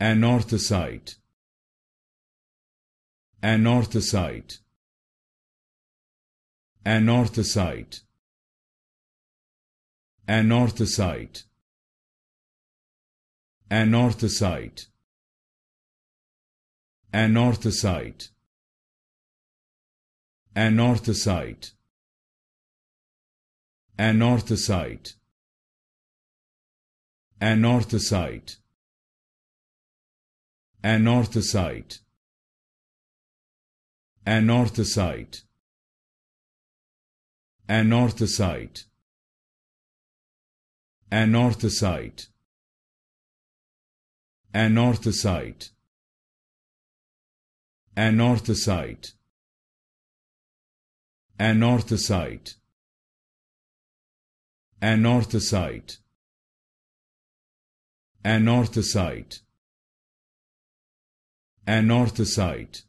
anorthosite anorthosite anorthosite anorthosite anorthosite anorthosite anorthosite anorthosite anorthosite anorthosite anorthosite anorthosite anorthosite anorthosite anorthosite anorthosite anorthosite anorthosite Anorthosite.